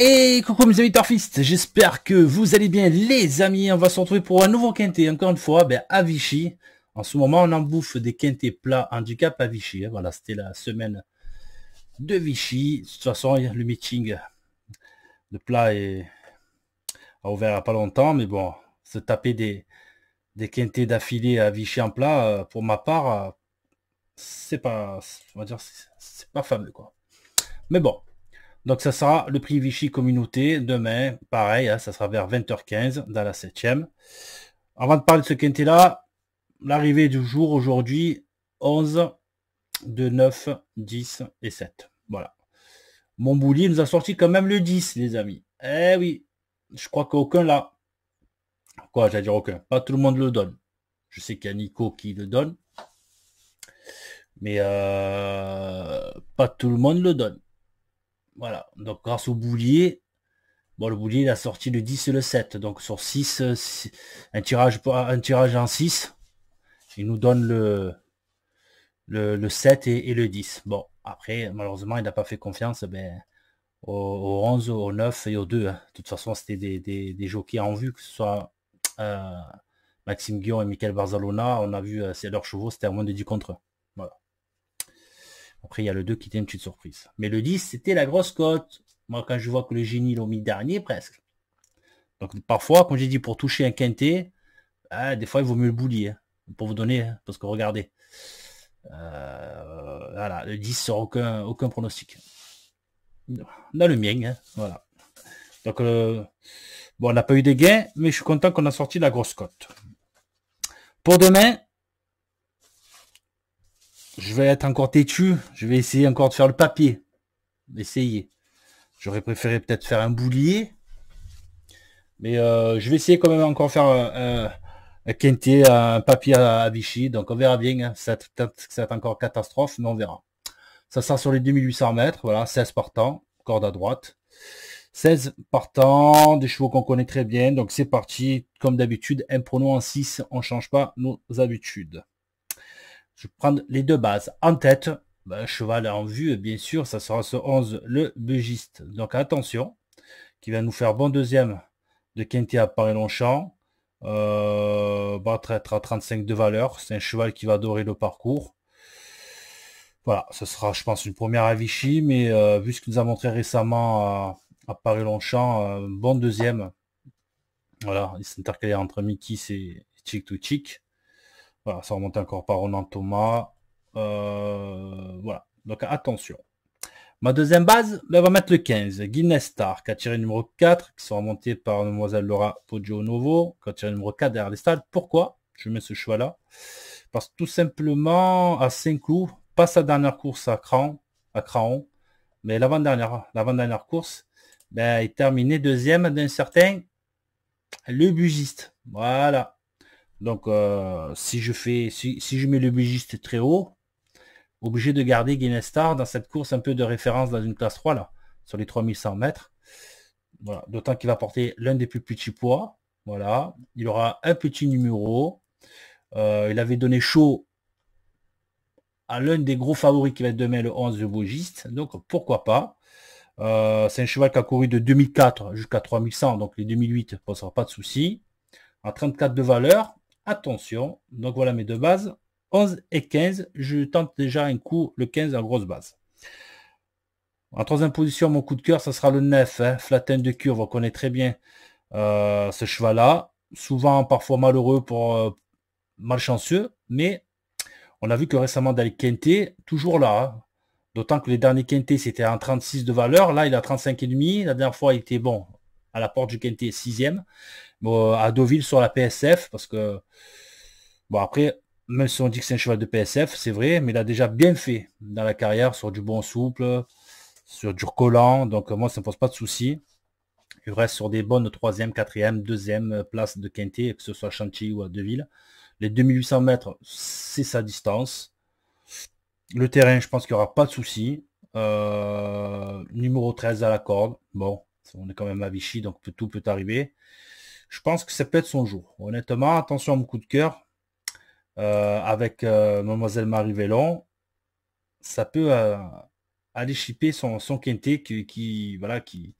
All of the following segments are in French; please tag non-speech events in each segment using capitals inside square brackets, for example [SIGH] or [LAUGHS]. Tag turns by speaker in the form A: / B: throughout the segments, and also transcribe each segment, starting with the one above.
A: Et coucou mes amis Torfistes, j'espère que vous allez bien les amis, on va se retrouver pour un nouveau quintet, encore une fois, ben, à Vichy. En ce moment, on en bouffe des quintets plats handicap à Vichy, hein. voilà, c'était la semaine de Vichy. De toute façon, le meeting de plat est... a ouvert il pas longtemps, mais bon, se taper des, des d'affilée à Vichy en plat, euh, pour ma part, euh, c'est pas, on va dire, c'est pas fameux quoi. Mais bon, donc ça sera le prix Vichy Communauté demain, pareil, hein, ça sera vers 20h15 dans la 7 e Avant de parler de ce quintet-là, l'arrivée du jour aujourd'hui, 11, de 9, 10 et 7. Voilà. Mon boulier nous a sorti quand même le 10, les amis. Eh oui, je crois qu'aucun là. Quoi, j'allais dire aucun. Pas tout le monde le donne. Je sais qu'il y a Nico qui le donne. Mais euh, pas tout le monde le donne. Voilà. Donc grâce au boulier, bon le boulier il a sorti le 10 et le 7. Donc sur 6, euh, un tirage un tirage en 6, il nous donne le, le, 7 et, le 10. Bon, après, malheureusement, il n'a pas fait confiance eh ben, au, 11, au 9 et au 2. Hein. De toute façon, c'était des, des, des, jockeys en vue, que ce soit euh, Maxime Guillaume et Michael Barzalona. On a vu, euh, c'est leurs chevaux, c'était à moins de 10 contre eux. Après, il y a le 2 qui était une petite surprise. Mais le 10, c'était la grosse cote. Moi, quand je vois que le génie l'ont mis dernier, presque. Donc parfois, comme j'ai dit, pour toucher un quintet, ah, des fois, il vaut mieux le boulier. Hein, pour vous donner, hein, parce que regardez. Euh, voilà, le 10 sur aucun, aucun pronostic. Dans le mien, hein, voilà. Donc, euh, bon, on n'a pas eu de gains, mais je suis content qu'on a sorti la grosse cote. Pour demain, je vais être encore têtu, je vais essayer encore de faire le papier. Essayer. J'aurais préféré peut-être faire un boulier. Mais euh, je vais essayer quand même encore faire euh, euh, un, un papier à, Vichy. Donc on verra bien. Hein. Ça être encore catastrophe, mais on verra. Ça sera sur les 2800 mètres. Voilà, 16 partants, corde à droite. 16 partants, des chevaux qu'on connaît très bien. Donc c'est parti. Comme d'habitude, un pronom en 6. On ne change pas nos habitudes. Je vais prendre les deux bases. En tête, bah, cheval en vue, bien sûr, ça sera ce 11, le bugiste. Donc attention, qui va nous faire bon deuxième de Quintet à Paris-Longchamp. Euh, battre à 35 de valeur. C'est un cheval qui va adorer le parcours. Voilà, ce sera, je pense, une première à Vichy, mais euh, vu ce qu'il nous a montré récemment à, Paris-Longchamp, euh, bon deuxième. Voilà, il s'intercalait entre Mikis et Chick to Chick ça remonte encore par Ronan Thomas. Euh, voilà, donc attention. Ma deuxième base, là, ben, on va mettre le 15. Guinness Star, qui a tiré numéro 4, qui sera monté par Mademoiselle Laura Poggio Novo, qui a tiré numéro 4 derrière les stades. Pourquoi je mets ce choix-là Parce que tout simplement, à 5 coups, pas sa dernière course à Cran, à Craon, mais l'avant-dernière, l'avant-dernière course, ben, il terminait deuxième d'un certain Le Bugiste. Voilà. Donc, euh, si je fais, si, si je mets le bugiste très haut, obligé de garder Guinness-Star dans cette course un peu de référence dans une classe 3, là, sur les 3100 mètres. Voilà. D'autant qu'il va porter l'un des plus petits poids. Voilà. Il aura un petit numéro. Euh, il avait donné chaud à l'un des gros favoris qui va être demain le 11 de Bougiste. Donc pourquoi pas. Euh, c'est un cheval qui a couru de 2004 jusqu'à 3100, donc les 2008, ne sera pas de souci. En 34 de valeur, Attention, donc voilà mes deux bases. 11 et 15, je tente déjà un coup, le 15 en grosse base. En troisième position, mon coup de cœur, ça sera le 9, hein. flatin de curve, on connaît très bien euh, ce cheval-là. Souvent, parfois malheureux pour euh, malchanceux, mais on a vu que récemment dans les toujours là. Hein. D'autant que les derniers quintés, c'était en 36 de valeur. Là, il a 35,5. La dernière fois, il était bon à la porte du Quintet, 6 Bon, euh, à Deauville sur la PSF, parce que bon après, même si on dit que c'est un cheval de PSF, c'est vrai, mais il a déjà bien fait dans la carrière sur du bon souple, sur du collant, donc euh, moi ça ne pose pas de soucis, Il reste sur des bonnes troisième, quatrième, deuxième places de Quintet, que ce soit à Chantilly ou à Deauville, Les 2800 mètres, c'est sa distance. Le terrain, je pense qu'il n'y aura pas de soucis, euh, numéro 13 à la corde. Bon, on est quand même à Vichy, donc tout peut arriver. Je pense que ça peut être son jour. Honnêtement, attention à mon coup de cœur. Euh, avec euh, Mademoiselle Marie Vellon, ça peut euh, aller chipper son, son qui, voilà, qui,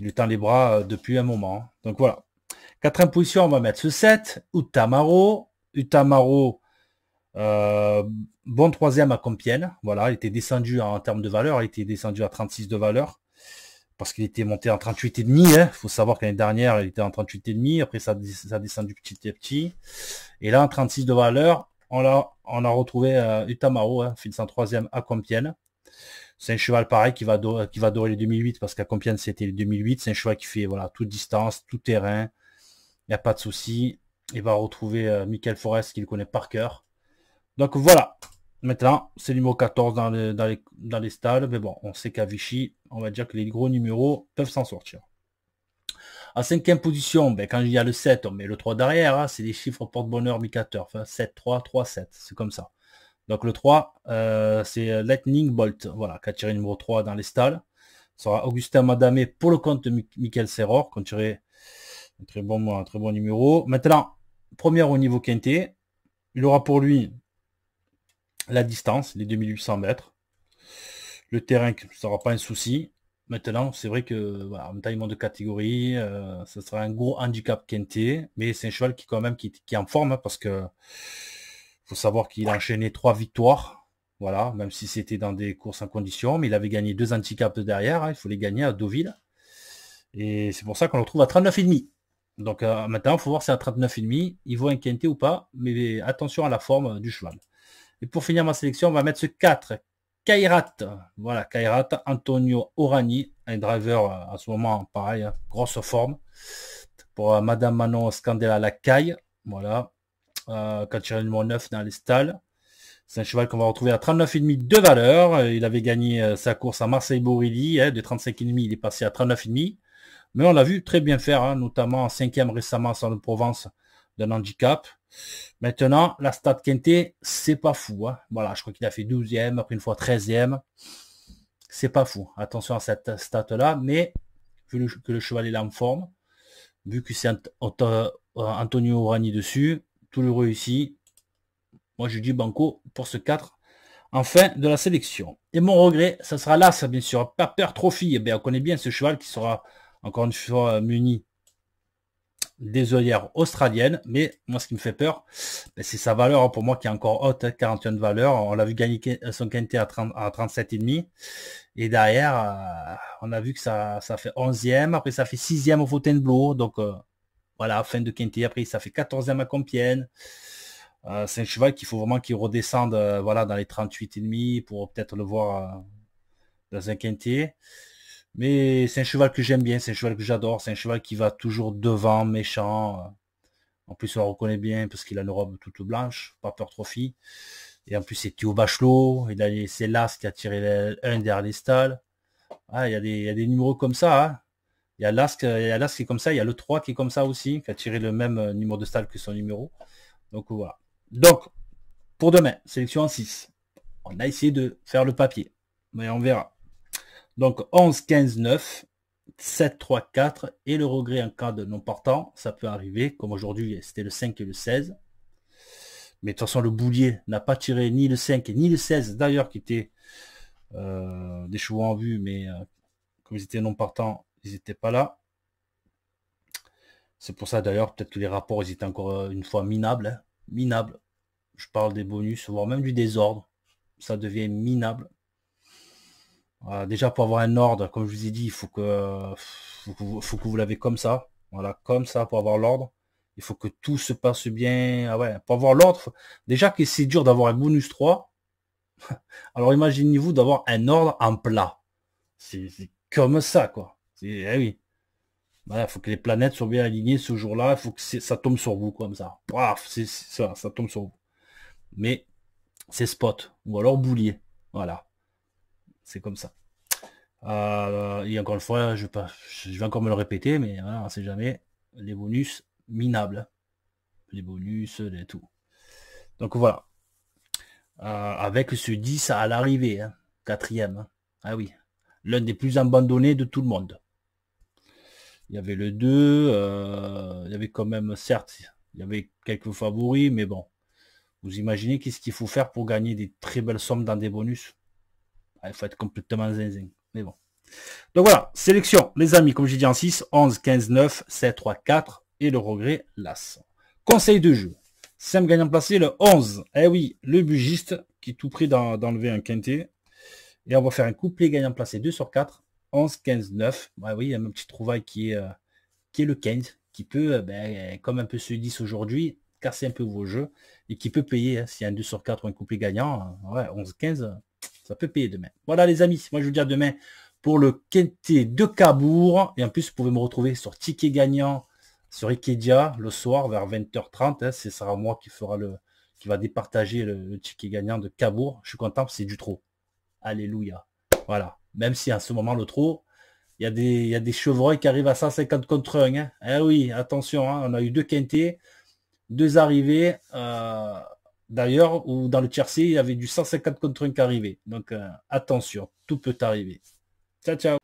A: lui tend les bras depuis un moment. Donc voilà. Quatrième position, on va mettre ce 7, Utamaro. Utamaro, bon troisième à Compiègne. Voilà, il était descendu en termes de valeur, il était descendu à 36 de valeur parce qu'il était monté en 38,5. Il hein. faut savoir qu'année dernière, il était en demi Après, ça, descend a descendu petit à petit. Et là, en 36 de valeur, on a, on a retrouvé euh, Utamaro, hein, finissant troisième à Compiègne. C'est un cheval pareil qui va, qui va dorer les 2008 parce qu'à Compiègne, c'était les 2008. C'est un cheval qui fait voilà, toute distance, tout terrain. Il n'y a pas de souci. Il va retrouver euh, Michael Forest qu'il connaît par cœur. Donc voilà, Maintenant, c'est le numéro 14 dans, dans, les, dans mais bon, on sait qu'à Vichy, on va dire que les gros numéros peuvent s'en sortir. En cinquième position, ben, quand il y a le 7, on met le 3 derrière. Hein, c'est des chiffres porte-bonheur Micateur. 7, 3, 3, 7. C'est comme ça. Donc le 3, euh, c'est Lightning Bolt, voilà, qui a tiré le numéro 3 dans les stalles. Ce sera Augustin Madamé pour le compte de Michael Serror, qui a tiré très bon, un très bon numéro. Maintenant, première au niveau quintet. Il aura pour lui la distance, les 2800 mètres. Le terrain, ça sera pas un souci. Maintenant, c'est vrai que voilà, en taillement de catégorie, ce euh, sera un gros handicap quinté, mais c'est un cheval qui quand même qui, est en forme hein, parce que faut savoir qu'il a enchaîné trois victoires. Voilà, même si c'était dans des courses en condition, mais il avait gagné deux handicaps derrière, hein, il faut les gagner à Deauville. Et c'est pour ça qu'on le retrouve à 39,5. Donc euh, maintenant, il faut voir si à 39,5, il vaut un quintet ou pas, mais attention à la forme du cheval. Et pour finir ma sélection, on va mettre ce 4, Kairat. Voilà, Kairat, Antonio Orani, un driver à euh, ce moment, pareil, hein, grosse forme. Pour euh, Madame Manon Scandella Lacaille, voilà, euh, quand 9 dans les stalles. C'est un cheval qu'on va retrouver à 39,5 de valeur. Euh, il avait gagné sa course à Marseille-Borilly. Hein, de 35,5, il est passé à 39,5. Mais on l'a vu très bien faire, hein, notamment en cinquième récemment sur le provence d'un handicap. Maintenant, la stat Quintet, c'est pas fou. Hein. Voilà, je crois qu'il a fait 12e, après une fois 13e. C'est pas fou. Attention à cette stat-là, mais vu que le cheval est en forme, vu que c'est euh, Antonio Orani dessus, tout le réussi. Moi, je dis banco pour ce 4 en fin de la sélection. Et mon regret, ça sera là ça bien sûr. trop Trophy, eh on connaît bien ce cheval qui sera encore une fois euh, muni des oeillères australiennes, mais moi ce qui me fait peur, ben, c'est sa valeur hein, pour moi qui est encore haute, 41 hein, de valeur. On l'a vu gagner euh, son quintet à, à 37,5. Et derrière, euh, on a vu que ça, ça fait 11e, après ça fait 6e au Fontainebleau. Donc euh, voilà, fin de quintet, après ça fait 14e à Compiègne. c'est un cheval qu'il faut vraiment qu'il redescende voilà, dans les 38,5 pour peut-être le voir dans un quintet. Mais c'est un cheval que j'aime bien, c'est un cheval que j'adore, c'est un cheval qui va toujours devant, méchant. Euh, en plus, on le reconnaît bien parce qu'il a une robe toute blanche, pas peur trophy. Et en plus, c'est Théo Bachelot, c'est l'as qui a tiré un derrière les stalles. Ah, il y, a des, il y a des numéros comme ça. Hein. Il y a l'as qui est comme ça, il y a le 3 qui est comme ça aussi, qui a tiré le même euh, numéro de stall que son numéro. Donc voilà. Donc, pour demain, sélection en 6. On a essayé de faire le papier, mais on verra. Donc 11, 15, 9, 7, 3, 4 et le regret en cas de non partant, ça peut arriver, comme aujourd'hui c'était le 5 et le 16. Mais de toute façon, le boulier n'a pas tiré ni le 5 ni le 16, d'ailleurs, qui étaient euh, des chevaux en vue, mais euh, comme ils étaient non partants, ils n'étaient pas là. C'est pour ça d'ailleurs, peut-être que les rapports, ils étaient encore euh, une fois minables. Hein. Minables. Je parle des bonus, voire même du désordre. Ça devient minable déjà pour avoir un ordre, comme je vous ai dit, il faut que, vous, l'avez comme ça. Voilà, comme ça pour avoir l'ordre. Il faut que tout se passe bien. Ah ouais, pour avoir l'ordre, déjà que c'est dur d'avoir un bonus 3. [LAUGHS] Alors imaginez-vous d'avoir un ordre en plat. C'est comme ça, quoi. Eh oui. Voilà, faut que les planètes soient bien alignées ce jour-là. Il faut que ça tombe sur vous comme ça. Paf, c'est ça, ça tombe sur vous. Mais c'est spot. Ou alors boulier. Voilà. C'est comme ça. Euh, et encore une fois, je vais, vais encore me le répéter, mais on ne sait jamais. Les bonus minables. Les bonus, les tout. Donc voilà. Euh, avec ce 10 à l'arrivée, hein, quatrième. Ah oui. L'un des plus abandonnés de tout le monde. Il y avait le 2, euh, il y avait quand même, certes, il y avait quelques favoris, mais bon. Vous imaginez qu'est-ce qu'il faut faire pour gagner des très belles sommes dans des bonus ah, il faut être complètement zinzin. Mais bon. Donc voilà, sélection, les amis, comme j'ai dit en 6, 11, 15, 9, 7, 3, 4 et le regret las. Conseil de jeu. Sam gagnant placé, le 11. Eh oui, le bugiste qui est tout prêt d'enlever un quintet. Et on va faire un couplet gagnant placé 2 sur 4. 11, 15, 9. Bah oui, il y a petite trouvaille qui est, euh, qui est le 15, qui peut, euh, ben, comme un peu se 10 aujourd'hui, casser un peu vos jeux et qui peut payer. Hein, S'il y a un 2 sur 4 ou un couplet gagnant, euh, ouais, 11, 15, ça peut payer demain. Voilà les amis, moi je vous dis à demain pour le quintet de Cabourg. Et en plus, vous pouvez me retrouver sur Ticket Gagnant, sur Ikedia, le soir vers 20h30. Hein, ce sera moi qui fera le qui va départager le, ticket gagnant de Cabourg. Je suis content, c'est du trop. Alléluia. Voilà. Même si en ce moment, le trop, il y, a des, des chevreuils qui arrivent à 150 contre 1. Hein. Eh oui, attention, hein. on a eu deux quintés, deux arrivées. Euh, D'ailleurs, ou dans le tiercé, il y avait du 150 contre 1 qui arrivait. Donc euh, attention, tout peut arriver. Ciao, ciao.